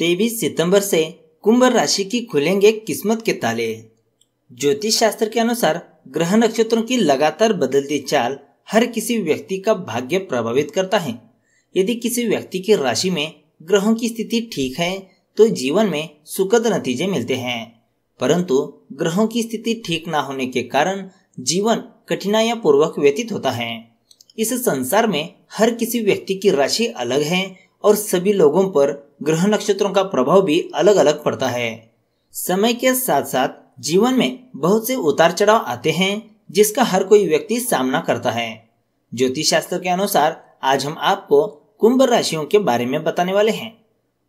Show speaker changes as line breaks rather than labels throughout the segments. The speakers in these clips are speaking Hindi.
तेईस सितंबर से कुंभ राशि की खुलेंगे किस्मत के ताले ज्योतिष शास्त्र के अनुसार ग्रह नक्षत्रों की लगातार बदलती चाल हर किसी व्यक्ति का भाग्य प्रभावित करता है यदि किसी व्यक्ति की राशि में ग्रहों की स्थिति ठीक है तो जीवन में सुखद नतीजे मिलते हैं परंतु ग्रहों की स्थिति ठीक ना होने के कारण जीवन कठिनाइयां पूर्वक व्यतीत होता है इस संसार में हर किसी व्यक्ति की राशि अलग है और सभी लोगों पर ग्रह नक्षत्रों का प्रभाव भी अलग अलग पड़ता है समय के साथ साथ जीवन में बहुत से उतार चढ़ाव आते हैं जिसका हर कोई व्यक्ति सामना करता है ज्योतिष शास्त्र के अनुसार आज हम आपको कुंभ राशियों के बारे में बताने वाले हैं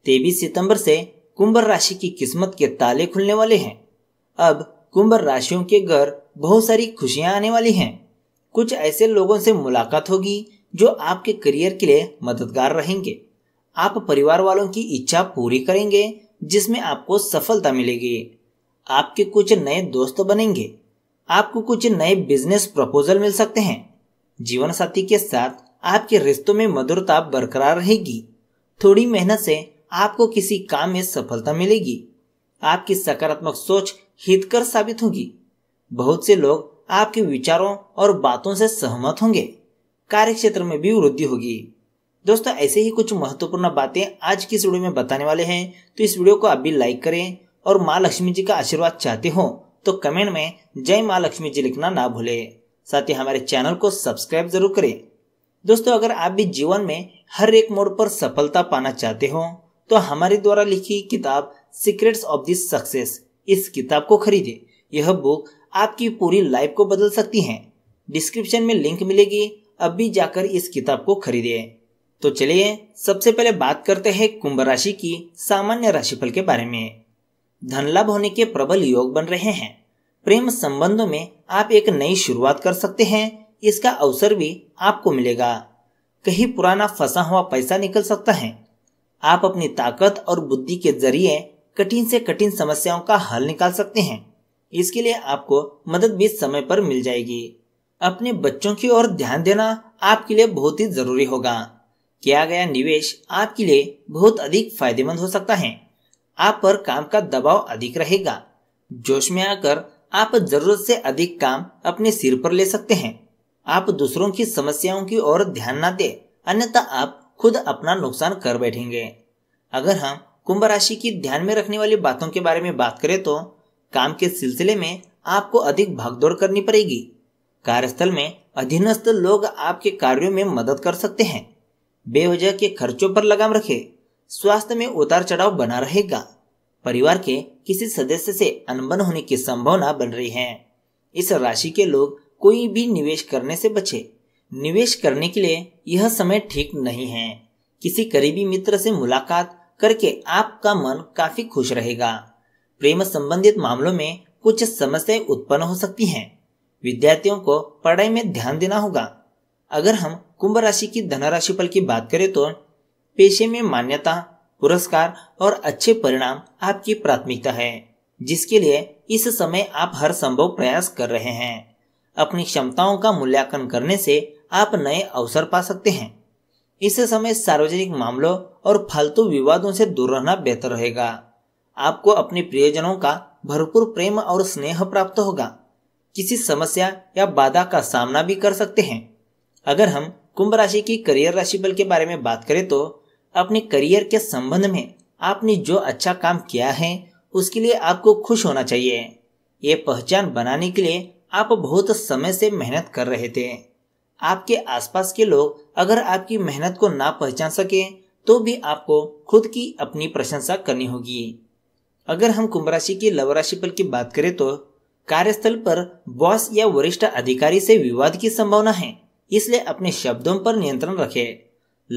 तेबीस सितंबर से कुंभ राशि की किस्मत के ताले खुलने वाले हैं अब कुंभ राशियों के घर बहुत सारी खुशियां आने वाली हैं कुछ ऐसे लोगों से मुलाकात होगी जो आपके करियर के लिए मददगार रहेंगे आप परिवार वालों की इच्छा पूरी करेंगे जिसमें आपको सफलता मिलेगी आपके कुछ नए दोस्त बनेंगे आपको कुछ नए बिजनेस प्रपोजल मिल सकते हैं जीवन साथी के साथ आपके रिश्तों में मधुरता बरकरार रहेगी थोड़ी मेहनत से आपको किसी काम में सफलता मिलेगी आपकी सकारात्मक सोच हितकर साबित होगी बहुत से लोग आपके विचारों और बातों से सहमत होंगे कार्य क्षेत्र में भी वृद्धि होगी दोस्तों ऐसे ही कुछ महत्वपूर्ण बातें आज की इस वीडियो में बताने वाले हैं तो इस वीडियो को आप भी लाइक करें और माँ लक्ष्मी जी का आशीर्वाद चाहते हो तो कमेंट में जय माँ लक्ष्मी जी लिखना ना भूले साथ ही हमारे चैनल को सब्सक्राइब जरूर करें दोस्तों अगर आप भी जीवन में हर एक मोड़ पर सफलता पाना चाहते हो तो हमारे द्वारा लिखी किताब सीक्रेट्स ऑफ दिस सक्सेस इस किताब को खरीदे यह बुक आपकी पूरी लाइफ को बदल सकती है डिस्क्रिप्शन में लिंक मिलेगी अब भी जाकर इस किताब को खरीदे तो चलिए सबसे पहले बात करते हैं कुंभ राशि की सामान्य राशिफल के बारे में धन लाभ होने के प्रबल योग बन रहे हैं प्रेम संबंधों में आप एक नई शुरुआत कर सकते हैं इसका अवसर भी आपको मिलेगा कहीं पुराना फंसा हुआ पैसा निकल सकता है आप अपनी ताकत और बुद्धि के जरिए कठिन से कठिन समस्याओं का हल निकाल सकते हैं इसके लिए आपको मदद भी समय पर मिल जाएगी अपने बच्चों की ओर ध्यान देना आपके लिए बहुत ही जरूरी होगा किया गया निवेश आपके लिए बहुत अधिक फायदेमंद हो सकता है आप पर काम का दबाव अधिक रहेगा जोश में आकर आप जरूरत से अधिक काम अपने सिर पर ले सकते हैं आप दूसरों की समस्याओं की ओर ध्यान न दे अन्यथा आप खुद अपना नुकसान कर बैठेंगे अगर हम कुंभ राशि की ध्यान में रखने वाली बातों के बारे में बात करें तो काम के सिलसिले में आपको अधिक भागदौड़ करनी पड़ेगी कार्यस्थल में अधीनस्थ लोग आपके कार्यों में मदद कर सकते हैं बेवजह के खर्चों पर लगाम रखे स्वास्थ्य में उतार चढ़ाव बना रहेगा परिवार के किसी सदस्य से अनबन होने की संभावना बन रही है इस राशि के लोग कोई भी निवेश करने से बचे निवेश करने के लिए यह समय ठीक नहीं है किसी करीबी मित्र से मुलाकात करके आपका मन काफी खुश रहेगा प्रेम संबंधित मामलों में कुछ समस्याएं उत्पन्न हो सकती हैं। विद्यार्थियों को पढ़ाई में ध्यान देना होगा अगर हम कुंभ राशि की धनराशि फल की बात करें तो पेशे में मान्यता पुरस्कार और अच्छे परिणाम आपकी प्राथमिकता है जिसके लिए इस समय आप हर संभव प्रयास कर रहे हैं अपनी क्षमताओं का मूल्यांकन करने से आप नए अवसर पा सकते हैं इस समय सार्वजनिक मामलों और फालतू विवादों से दूर रहना बेहतर रहेगा आपको अपने प्रियजनों का भरपूर प्रेम और स्नेह प्राप्त होगा किसी समस्या या बाधा का सामना भी कर सकते हैं अगर हम कुंभ राशि की करियर राशि बल के बारे में बात करें तो अपने करियर के संबंध में आपने जो अच्छा काम किया है उसके लिए आपको खुश होना चाहिए ये पहचान बनाने के लिए आप बहुत समय से मेहनत कर रहे थे आपके आसपास के लोग अगर आपकी मेहनत को ना पहचान सके तो भी आपको खुद की अपनी प्रशंसा करनी होगी अगर हम कुंभ राशि की लव राशि पर की बात करें तो कार्यस्थल पर बॉस या वरिष्ठ अधिकारी से विवाद की संभावना है इसलिए अपने शब्दों पर नियंत्रण रखें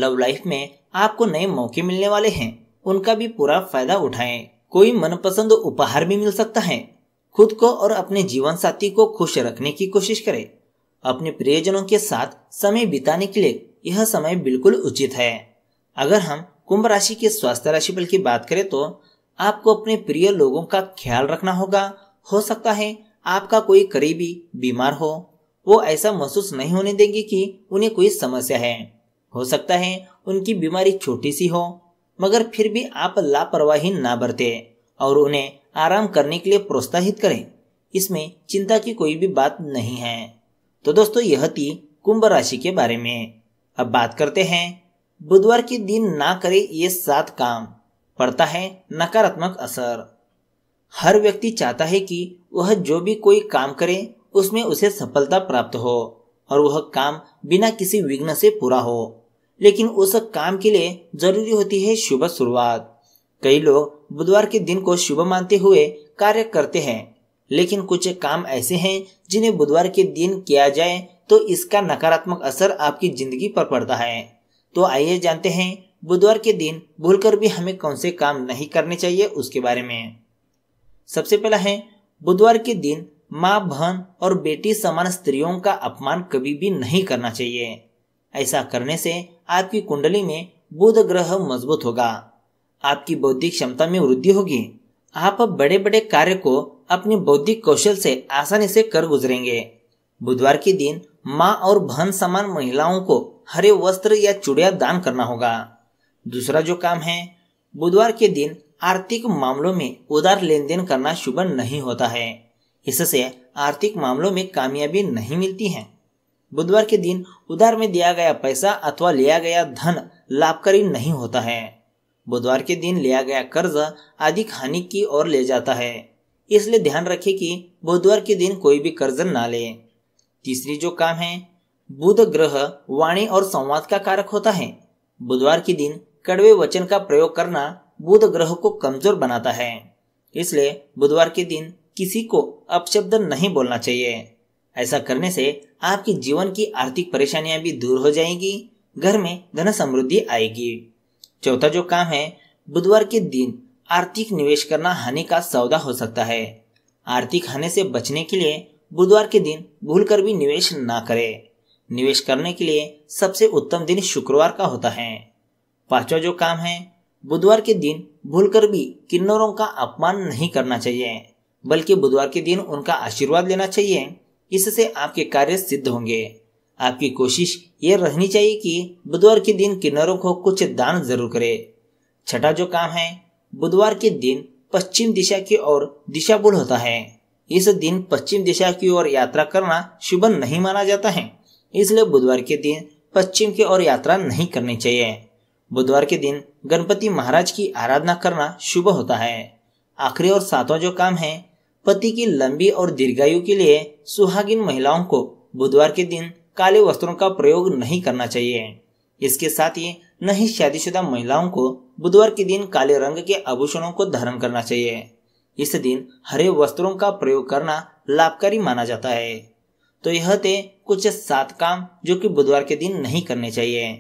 लव लाइफ में आपको नए मौके मिलने वाले हैं उनका भी पूरा फायदा उठाएं कोई मनपसंद उपहार भी मिल सकता है खुद को और अपने जीवन साथी को खुश रखने की कोशिश करें अपने प्रियजनों के साथ समय बिताने के लिए यह समय बिल्कुल उचित है अगर हम कुंभ राशि के स्वास्थ्य राशि बल की बात करें तो आपको अपने प्रिय लोगों का ख्याल रखना होगा हो सकता है आपका कोई करीबी बीमार हो वो ऐसा महसूस नहीं होने देंगे कि उन्हें कोई समस्या है हो सकता है उनकी बीमारी छोटी सी हो मगर फिर भी आप लापरवाही ना बरते और उन्हें आराम करने के लिए प्रोत्साहित करें इसमें चिंता की कोई भी बात नहीं है तो दोस्तों यह थी कुंभ राशि के बारे में अब बात करते हैं बुधवार के दिन ना करें ये सात काम पड़ता है नकारात्मक असर हर व्यक्ति चाहता है कि वह जो भी कोई काम करे उसमें उसे सफलता प्राप्त हो और वह काम बिना किसी विघ्न से पूरा हो लेकिन उस काम के लिए जरूरी होती है शुभ शुरुआत कई लोग बुधवार के दिन को शुभ मानते हुए कार्य करते हैं लेकिन कुछ काम ऐसे हैं जिन्हें बुधवार के दिन किया जाए तो इसका नकारात्मक असर आपकी जिंदगी पर पड़ता है तो आइए जानते हैं बुधवार के दिन भूलकर भी हमें कौन से काम नहीं करने चाहिए उसके बारे में सबसे पहला है बुधवार के दिन माँ बहन और बेटी समान स्त्रियों का अपमान कभी भी नहीं करना चाहिए ऐसा करने से आपकी कुंडली में बुध ग्रह मजबूत होगा आपकी बौद्धिक क्षमता में वृद्धि होगी आप बड़े बड़े कार्य को अपने बौद्धिक कौशल से आसानी से कर गुजरेंगे बुधवार के दिन माँ और बहन समान महिलाओं को हरे वस्त्र या चुड़िया दान करना होगा दूसरा जो काम है बुधवार के दिन आर्थिक मामलों में उदार लेन देन करना शुभ नहीं होता है इससे आर्थिक मामलों में कामयाबी नहीं मिलती है बुधवार के दिन उधार में दिया गया पैसा अथवा लिया गया धन लाभकारी नहीं होता है बुधवार के दिन लिया गया कर्ज अधिक हानि की ओर ले जाता है इसलिए ध्यान रखें कि बुधवार के दिन कोई भी कर्ज ना ले तीसरी जो काम है बुध ग्रह वाणी और संवाद का कारक होता है बुधवार के दिन कड़वे वचन का प्रयोग करना बुध ग्रह को कमजोर बनाता है इसलिए बुधवार के दिन किसी को अपशब्द नहीं बोलना चाहिए ऐसा करने से आपके जीवन की आर्थिक परेशानियां भी दूर हो जाएंगी घर में धन समृद्धि आएगी चौथा जो काम है बुधवार के दिन आर्थिक निवेश करना हानि का सौदा हो सकता है आर्थिक हानि से बचने के लिए बुधवार के दिन भूल कर भी निवेश ना करें निवेश करने के लिए सबसे उत्तम दिन शुक्रवार का होता है पांचवा जो काम है बुधवार के दिन भूलकर भी किन्नरों का अपमान नहीं करना चाहिए बल्कि बुधवार के दिन उनका आशीर्वाद लेना चाहिए इससे आपके कार्य सिद्ध होंगे आपकी कोशिश ये रहनी चाहिए कि बुधवार के दिन किन्नरों को कुछ दान जरूर करें छठा जो काम है बुधवार के दिन पश्चिम दिशा की ओर दिशा बुल होता है इस दिन पश्चिम दिशा की ओर यात्रा करना शुभ नहीं माना जाता है इसलिए बुधवार के दिन पश्चिम की ओर यात्रा नहीं करनी चाहिए बुधवार के दिन गणपति महाराज की आराधना करना शुभ होता है आखिरी और सातवां जो काम है पति की लंबी और दीर्घायु के लिए सुहागिन महिलाओं को बुधवार के दिन काले वस्त्रों का प्रयोग नहीं करना चाहिए इसके साथ ही नहीं शादीशुदा महिलाओं को बुधवार के दिन काले रंग के आभूषणों को धारण करना चाहिए इस दिन हरे वस्त्रों का प्रयोग करना लाभकारी माना जाता है तो यह थे कुछ सात काम जो कि बुधवार के दिन नहीं करने चाहिए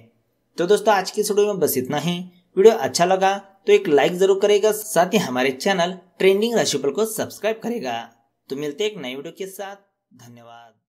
तो दोस्तों आज की वीडियो में बस इतना ही वीडियो अच्छा लगा तो एक लाइक जरूर करेगा साथ ही हमारे चैनल ट्रेंडिंग राशिफल को सब्सक्राइब करेगा तो मिलते एक नई वीडियो के साथ धन्यवाद